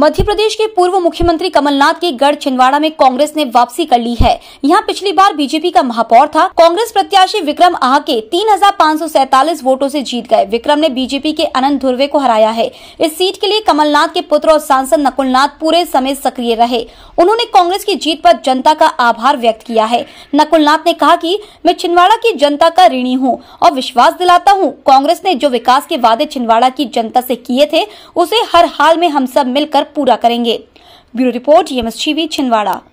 मध्य प्रदेश के पूर्व मुख्यमंत्री कमलनाथ के गढ़ छिंदवाड़ा में कांग्रेस ने वापसी कर ली है यहाँ पिछली बार बीजेपी का महापौर था कांग्रेस प्रत्याशी विक्रम आहके तीन वोटों से जीत गए विक्रम ने बीजेपी के अनंत धुर्वे को हराया है इस सीट के लिए कमलनाथ के पुत्र और सांसद नकुलनाथ पूरे समय सक्रिय रहे उन्होंने कांग्रेस की जीत आरोप जनता का आभार व्यक्त किया है नकुलनाथ ने कहा की मैं छिंदवाड़ा की जनता का ऋणी हूँ और विश्वास दिलाता हूँ कांग्रेस ने जो विकास के वादे छिंदवाड़ा की जनता ऐसी किए थे उसे हर हाल में हम सब मिलकर तक पूरा करेंगे ब्यूरो रिपोर्ट छिंदवाड़ा